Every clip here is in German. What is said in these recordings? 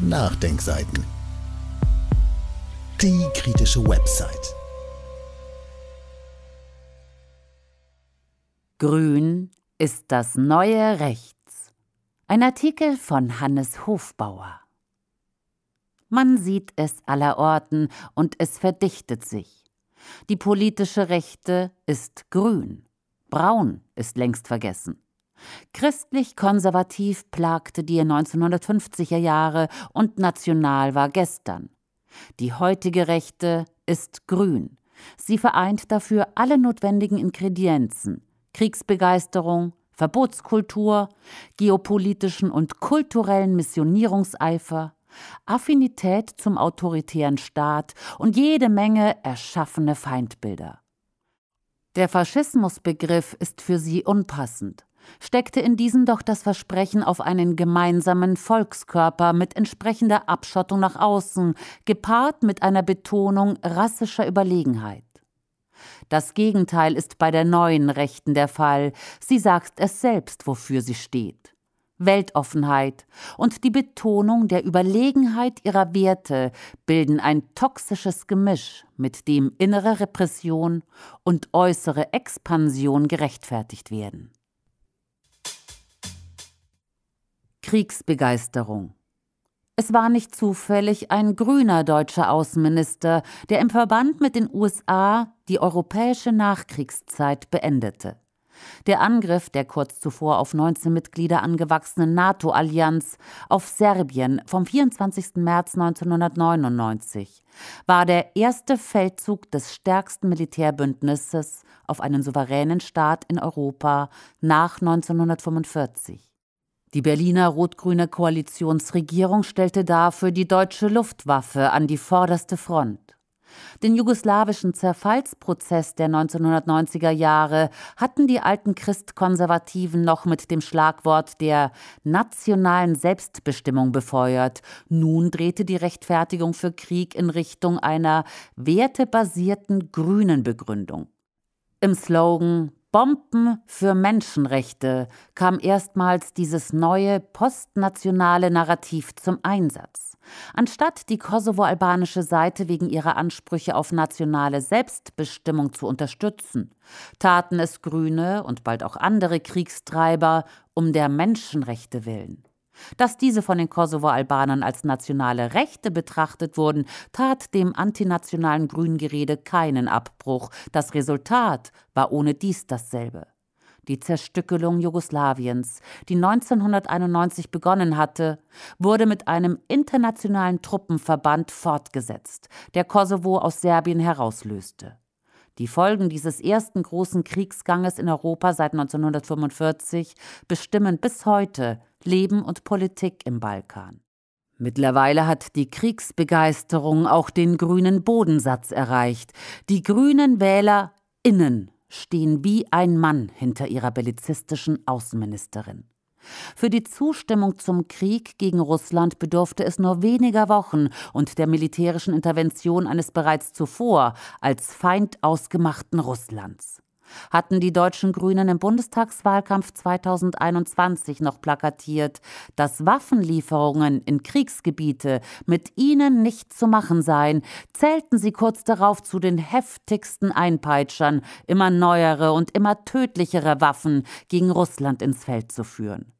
Nachdenkseiten. Die kritische Website. Grün ist das neue Rechts. Ein Artikel von Hannes Hofbauer. Man sieht es allerorten und es verdichtet sich. Die politische Rechte ist grün. Braun ist längst vergessen. Christlich-konservativ plagte die 1950er Jahre und national war gestern. Die heutige Rechte ist grün. Sie vereint dafür alle notwendigen Ingredienzen Kriegsbegeisterung, Verbotskultur, geopolitischen und kulturellen Missionierungseifer, Affinität zum autoritären Staat und jede Menge erschaffene Feindbilder. Der Faschismusbegriff ist für sie unpassend steckte in diesen doch das Versprechen auf einen gemeinsamen Volkskörper mit entsprechender Abschottung nach außen, gepaart mit einer Betonung rassischer Überlegenheit. Das Gegenteil ist bei der neuen Rechten der Fall. Sie sagt es selbst, wofür sie steht. Weltoffenheit und die Betonung der Überlegenheit ihrer Werte bilden ein toxisches Gemisch, mit dem innere Repression und äußere Expansion gerechtfertigt werden. Kriegsbegeisterung. Es war nicht zufällig ein grüner deutscher Außenminister, der im Verband mit den USA die europäische Nachkriegszeit beendete. Der Angriff der kurz zuvor auf 19 Mitglieder angewachsenen NATO-Allianz auf Serbien vom 24. März 1999 war der erste Feldzug des stärksten Militärbündnisses auf einen souveränen Staat in Europa nach 1945. Die Berliner rot-grüne Koalitionsregierung stellte dafür die deutsche Luftwaffe an die vorderste Front. Den jugoslawischen Zerfallsprozess der 1990er Jahre hatten die alten Christkonservativen noch mit dem Schlagwort der nationalen Selbstbestimmung befeuert. Nun drehte die Rechtfertigung für Krieg in Richtung einer wertebasierten grünen Begründung. Im Slogan Bomben für Menschenrechte kam erstmals dieses neue postnationale Narrativ zum Einsatz. Anstatt die kosovo-albanische Seite wegen ihrer Ansprüche auf nationale Selbstbestimmung zu unterstützen, taten es Grüne und bald auch andere Kriegstreiber um der Menschenrechte willen. Dass diese von den Kosovo-Albanern als nationale Rechte betrachtet wurden, tat dem antinationalen Grüngerede keinen Abbruch. Das Resultat war ohne dies dasselbe. Die Zerstückelung Jugoslawiens, die 1991 begonnen hatte, wurde mit einem internationalen Truppenverband fortgesetzt, der Kosovo aus Serbien herauslöste. Die Folgen dieses ersten großen Kriegsganges in Europa seit 1945 bestimmen bis heute Leben und Politik im Balkan. Mittlerweile hat die Kriegsbegeisterung auch den grünen Bodensatz erreicht. Die grünen Wähler innen stehen wie ein Mann hinter ihrer belizistischen Außenministerin. Für die Zustimmung zum Krieg gegen Russland bedurfte es nur weniger Wochen und der militärischen Intervention eines bereits zuvor als Feind ausgemachten Russlands hatten die deutschen Grünen im Bundestagswahlkampf 2021 noch plakatiert, dass Waffenlieferungen in Kriegsgebiete mit ihnen nicht zu machen seien, zählten sie kurz darauf zu den heftigsten Einpeitschern, immer neuere und immer tödlichere Waffen gegen Russland ins Feld zu führen.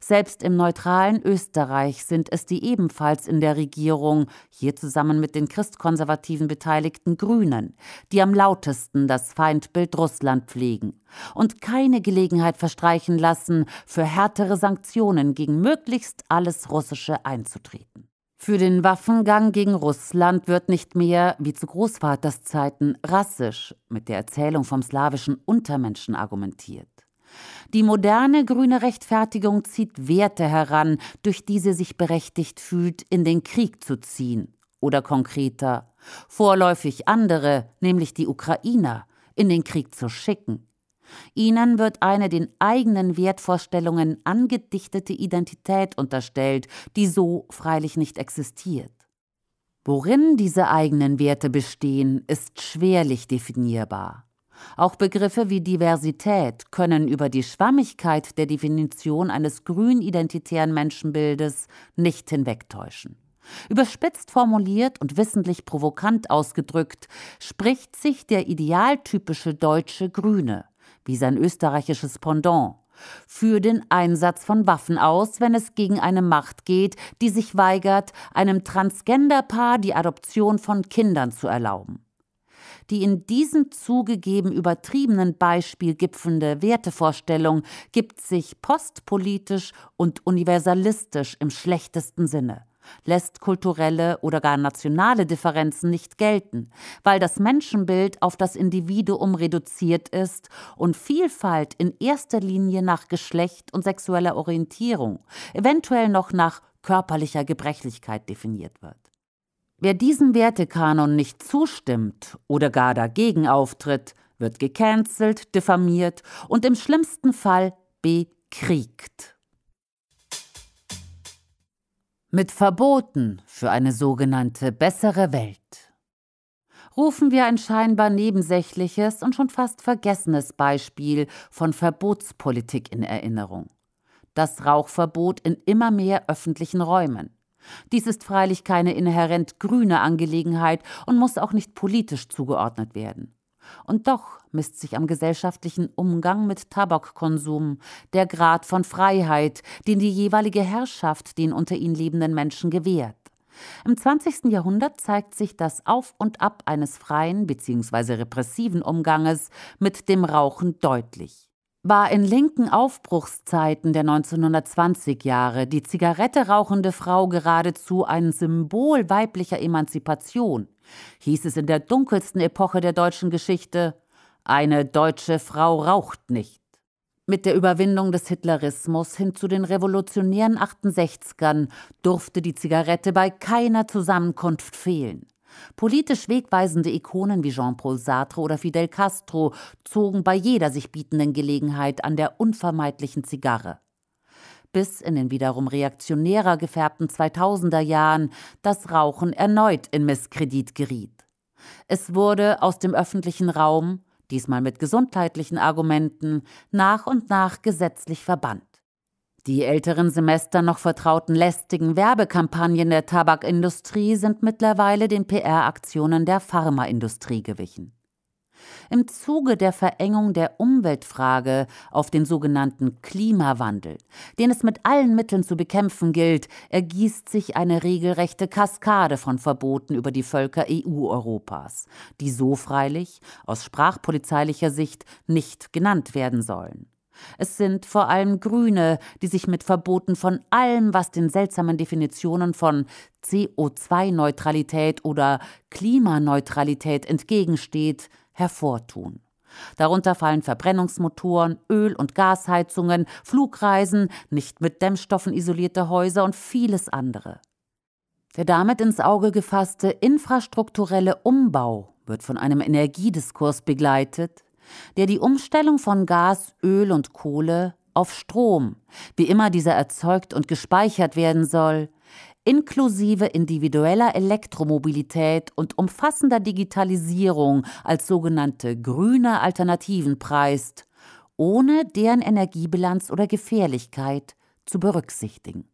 Selbst im neutralen Österreich sind es die ebenfalls in der Regierung, hier zusammen mit den christkonservativen beteiligten Grünen, die am lautesten das Feindbild Russland pflegen und keine Gelegenheit verstreichen lassen, für härtere Sanktionen gegen möglichst alles Russische einzutreten. Für den Waffengang gegen Russland wird nicht mehr, wie zu Großvaters Zeiten, rassisch mit der Erzählung vom slawischen Untermenschen argumentiert. Die moderne grüne Rechtfertigung zieht Werte heran, durch die sie sich berechtigt fühlt, in den Krieg zu ziehen. Oder konkreter, vorläufig andere, nämlich die Ukrainer, in den Krieg zu schicken. Ihnen wird eine den eigenen Wertvorstellungen angedichtete Identität unterstellt, die so freilich nicht existiert. Worin diese eigenen Werte bestehen, ist schwerlich definierbar. Auch Begriffe wie Diversität können über die Schwammigkeit der Definition eines grün-identitären Menschenbildes nicht hinwegtäuschen. Überspitzt formuliert und wissentlich provokant ausgedrückt, spricht sich der idealtypische deutsche Grüne, wie sein österreichisches Pendant, für den Einsatz von Waffen aus, wenn es gegen eine Macht geht, die sich weigert, einem Transgender-Paar die Adoption von Kindern zu erlauben die in diesem zugegeben übertriebenen Beispiel gipfende Wertevorstellung gibt sich postpolitisch und universalistisch im schlechtesten Sinne lässt kulturelle oder gar nationale Differenzen nicht gelten, weil das Menschenbild auf das Individuum reduziert ist und Vielfalt in erster Linie nach Geschlecht und sexueller Orientierung, eventuell noch nach körperlicher Gebrechlichkeit definiert wird. Wer diesem Wertekanon nicht zustimmt oder gar dagegen auftritt, wird gecancelt, diffamiert und im schlimmsten Fall bekriegt. Mit Verboten für eine sogenannte bessere Welt rufen wir ein scheinbar nebensächliches und schon fast vergessenes Beispiel von Verbotspolitik in Erinnerung. Das Rauchverbot in immer mehr öffentlichen Räumen. Dies ist freilich keine inhärent grüne Angelegenheit und muss auch nicht politisch zugeordnet werden. Und doch misst sich am gesellschaftlichen Umgang mit Tabakkonsum der Grad von Freiheit, den die jeweilige Herrschaft den unter ihnen lebenden Menschen gewährt. Im 20. Jahrhundert zeigt sich das Auf und Ab eines freien bzw. repressiven Umganges mit dem Rauchen deutlich war in linken Aufbruchszeiten der 1920 Jahre die Zigarette rauchende Frau geradezu ein Symbol weiblicher Emanzipation, hieß es in der dunkelsten Epoche der deutschen Geschichte, eine deutsche Frau raucht nicht. Mit der Überwindung des Hitlerismus hin zu den revolutionären 68ern durfte die Zigarette bei keiner Zusammenkunft fehlen. Politisch wegweisende Ikonen wie Jean-Paul Sartre oder Fidel Castro zogen bei jeder sich bietenden Gelegenheit an der unvermeidlichen Zigarre bis in den wiederum reaktionärer gefärbten 2000er Jahren das Rauchen erneut in Misskredit geriet. Es wurde aus dem öffentlichen Raum, diesmal mit gesundheitlichen Argumenten, nach und nach gesetzlich verbannt. Die älteren Semester noch vertrauten lästigen Werbekampagnen der Tabakindustrie sind mittlerweile den PR-Aktionen der Pharmaindustrie gewichen. Im Zuge der Verengung der Umweltfrage auf den sogenannten Klimawandel, den es mit allen Mitteln zu bekämpfen gilt, ergießt sich eine regelrechte Kaskade von Verboten über die Völker EU-Europas, die so freilich aus sprachpolizeilicher Sicht nicht genannt werden sollen. Es sind vor allem Grüne, die sich mit Verboten von allem, was den seltsamen Definitionen von CO2-Neutralität oder Klimaneutralität entgegensteht, hervortun. Darunter fallen Verbrennungsmotoren, Öl- und Gasheizungen, Flugreisen, nicht mit Dämmstoffen isolierte Häuser und vieles andere. Der damit ins Auge gefasste infrastrukturelle Umbau wird von einem Energiediskurs begleitet, der die Umstellung von Gas, Öl und Kohle auf Strom, wie immer dieser erzeugt und gespeichert werden soll, inklusive individueller Elektromobilität und umfassender Digitalisierung als sogenannte grüne Alternativen preist, ohne deren Energiebilanz oder Gefährlichkeit zu berücksichtigen.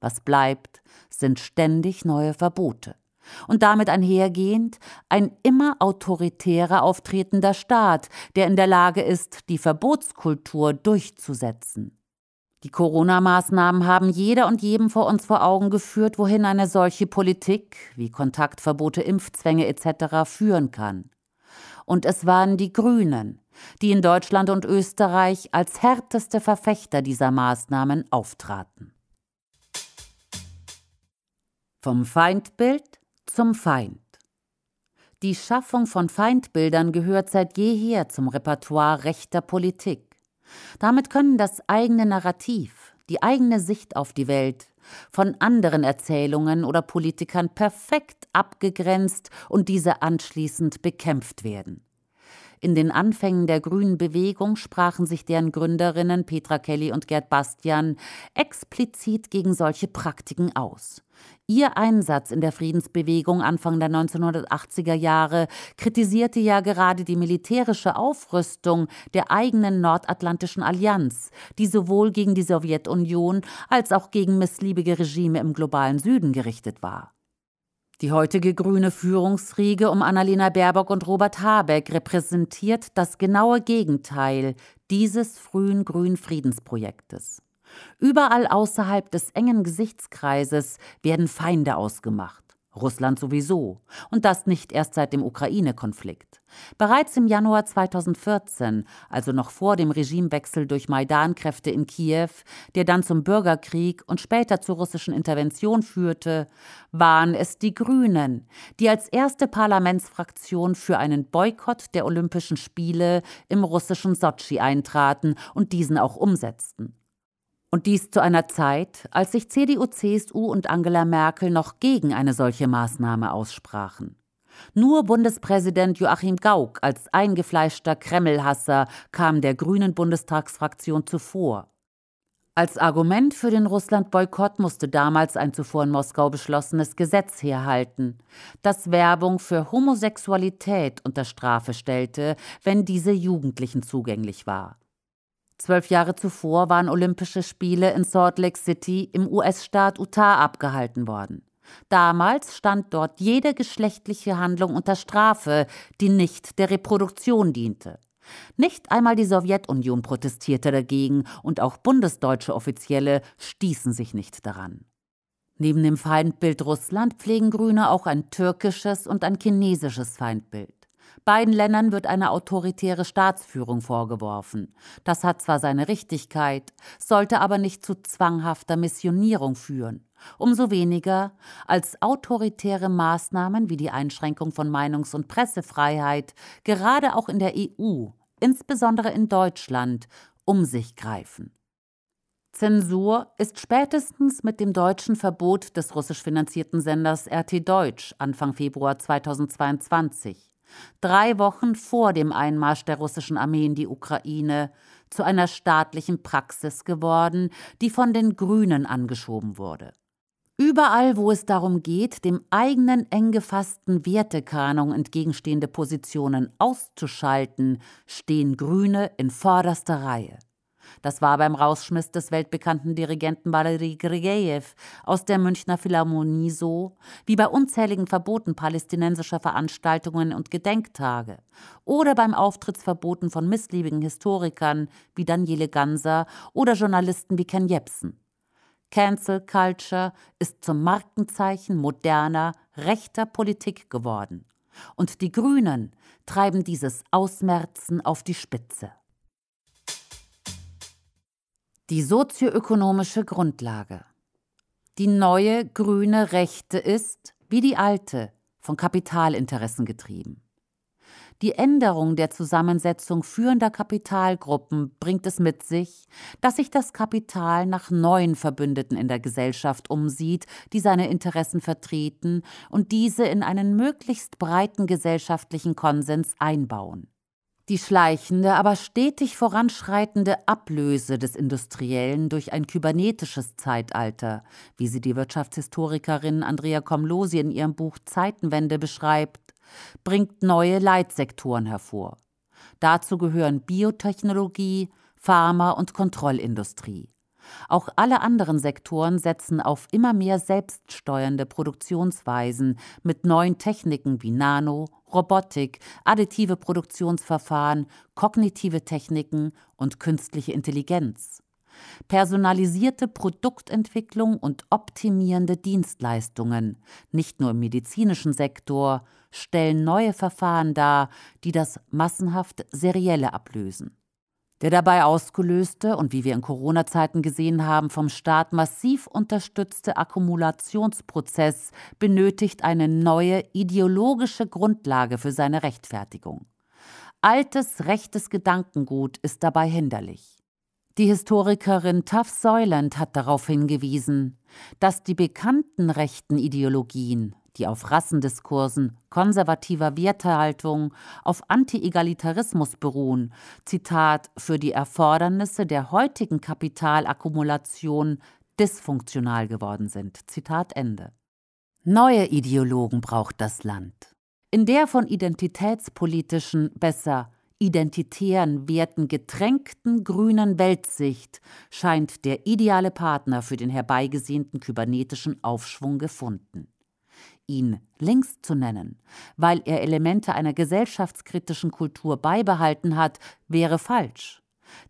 Was bleibt, sind ständig neue Verbote und damit einhergehend ein immer autoritärer auftretender Staat, der in der Lage ist, die Verbotskultur durchzusetzen. Die Corona-Maßnahmen haben jeder und jedem vor uns vor Augen geführt, wohin eine solche Politik wie Kontaktverbote, Impfzwänge etc. führen kann. Und es waren die Grünen, die in Deutschland und Österreich als härteste Verfechter dieser Maßnahmen auftraten. Vom Feindbild zum Feind. Die Schaffung von Feindbildern gehört seit jeher zum Repertoire rechter Politik. Damit können das eigene Narrativ, die eigene Sicht auf die Welt, von anderen Erzählungen oder Politikern perfekt abgegrenzt und diese anschließend bekämpft werden. In den Anfängen der grünen Bewegung sprachen sich deren Gründerinnen Petra Kelly und Gerd Bastian explizit gegen solche Praktiken aus. Ihr Einsatz in der Friedensbewegung Anfang der 1980er Jahre kritisierte ja gerade die militärische Aufrüstung der eigenen nordatlantischen Allianz, die sowohl gegen die Sowjetunion als auch gegen missliebige Regime im globalen Süden gerichtet war. Die heutige grüne Führungsriege um Annalena Baerbock und Robert Habeck repräsentiert das genaue Gegenteil dieses frühen grünen Friedensprojektes. Überall außerhalb des engen Gesichtskreises werden Feinde ausgemacht. Russland sowieso und das nicht erst seit dem Ukraine-Konflikt. Bereits im Januar 2014, also noch vor dem Regimewechsel durch Maidan-Kräfte in Kiew, der dann zum Bürgerkrieg und später zur russischen Intervention führte, waren es die Grünen, die als erste Parlamentsfraktion für einen Boykott der Olympischen Spiele im russischen Sotschi eintraten und diesen auch umsetzten. Und dies zu einer Zeit, als sich CDU, CSU und Angela Merkel noch gegen eine solche Maßnahme aussprachen. Nur Bundespräsident Joachim Gauck als eingefleischter Kremlhasser kam der grünen Bundestagsfraktion zuvor. Als Argument für den Russland-Boykott musste damals ein zuvor in Moskau beschlossenes Gesetz herhalten, das Werbung für Homosexualität unter Strafe stellte, wenn diese Jugendlichen zugänglich war. Zwölf Jahre zuvor waren Olympische Spiele in Salt Lake City im US-Staat Utah abgehalten worden. Damals stand dort jede geschlechtliche Handlung unter Strafe, die nicht der Reproduktion diente. Nicht einmal die Sowjetunion protestierte dagegen und auch bundesdeutsche Offizielle stießen sich nicht daran. Neben dem Feindbild Russland pflegen Grüne auch ein türkisches und ein chinesisches Feindbild. Beiden Ländern wird eine autoritäre Staatsführung vorgeworfen. Das hat zwar seine Richtigkeit, sollte aber nicht zu zwanghafter Missionierung führen. Umso weniger, als autoritäre Maßnahmen wie die Einschränkung von Meinungs- und Pressefreiheit gerade auch in der EU, insbesondere in Deutschland, um sich greifen. Zensur ist spätestens mit dem deutschen Verbot des russisch finanzierten Senders RT Deutsch Anfang Februar 2022 drei Wochen vor dem Einmarsch der russischen Armee in die Ukraine, zu einer staatlichen Praxis geworden, die von den Grünen angeschoben wurde. Überall, wo es darum geht, dem eigenen eng gefassten Wertekanon entgegenstehende Positionen auszuschalten, stehen Grüne in vorderster Reihe. Das war beim Rausschmiss des weltbekannten Dirigenten Valery Grigejew aus der Münchner Philharmonie so, wie bei unzähligen Verboten palästinensischer Veranstaltungen und Gedenktage oder beim Auftrittsverboten von missliebigen Historikern wie Daniele Ganser oder Journalisten wie Ken Jebsen. Cancel Culture ist zum Markenzeichen moderner, rechter Politik geworden. Und die Grünen treiben dieses Ausmerzen auf die Spitze die sozioökonomische Grundlage. Die neue grüne Rechte ist, wie die alte, von Kapitalinteressen getrieben. Die Änderung der Zusammensetzung führender Kapitalgruppen bringt es mit sich, dass sich das Kapital nach neuen Verbündeten in der Gesellschaft umsieht, die seine Interessen vertreten und diese in einen möglichst breiten gesellschaftlichen Konsens einbauen. Die schleichende, aber stetig voranschreitende Ablöse des Industriellen durch ein kybernetisches Zeitalter, wie sie die Wirtschaftshistorikerin Andrea Komlosi in ihrem Buch Zeitenwende beschreibt, bringt neue Leitsektoren hervor. Dazu gehören Biotechnologie, Pharma und Kontrollindustrie. Auch alle anderen Sektoren setzen auf immer mehr selbststeuernde Produktionsweisen mit neuen Techniken wie Nano Robotik, additive Produktionsverfahren, kognitive Techniken und künstliche Intelligenz. Personalisierte Produktentwicklung und optimierende Dienstleistungen, nicht nur im medizinischen Sektor, stellen neue Verfahren dar, die das massenhaft Serielle ablösen der dabei ausgelöste und wie wir in Corona-Zeiten gesehen haben, vom Staat massiv unterstützte Akkumulationsprozess benötigt eine neue ideologische Grundlage für seine Rechtfertigung. Altes rechtes Gedankengut ist dabei hinderlich. Die Historikerin Tuff Soylent hat darauf hingewiesen, dass die bekannten rechten Ideologien die auf Rassendiskursen, konservativer Wertehaltung, auf Anti-Egalitarismus beruhen, Zitat, für die Erfordernisse der heutigen Kapitalakkumulation dysfunktional geworden sind. Zitat Ende. Neue Ideologen braucht das Land. In der von identitätspolitischen, besser identitären Werten getränkten grünen Weltsicht scheint der ideale Partner für den herbeigesehnten kybernetischen Aufschwung gefunden ihn links zu nennen. Weil er Elemente einer gesellschaftskritischen Kultur beibehalten hat, wäre falsch.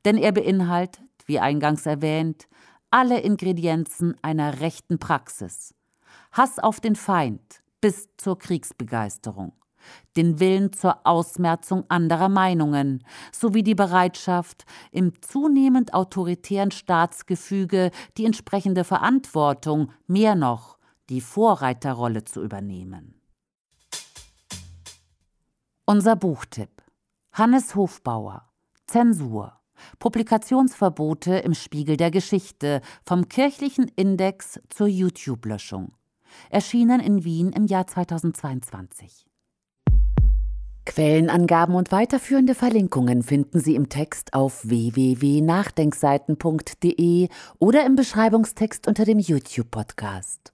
Denn er beinhaltet, wie eingangs erwähnt, alle Ingredienzen einer rechten Praxis. Hass auf den Feind bis zur Kriegsbegeisterung, den Willen zur Ausmerzung anderer Meinungen sowie die Bereitschaft, im zunehmend autoritären Staatsgefüge die entsprechende Verantwortung, mehr noch, die Vorreiterrolle zu übernehmen. Unser Buchtipp Hannes Hofbauer Zensur Publikationsverbote im Spiegel der Geschichte vom kirchlichen Index zur YouTube-Löschung. Erschienen in Wien im Jahr 2022. Quellenangaben und weiterführende Verlinkungen finden Sie im Text auf www.nachdenkseiten.de oder im Beschreibungstext unter dem YouTube-Podcast.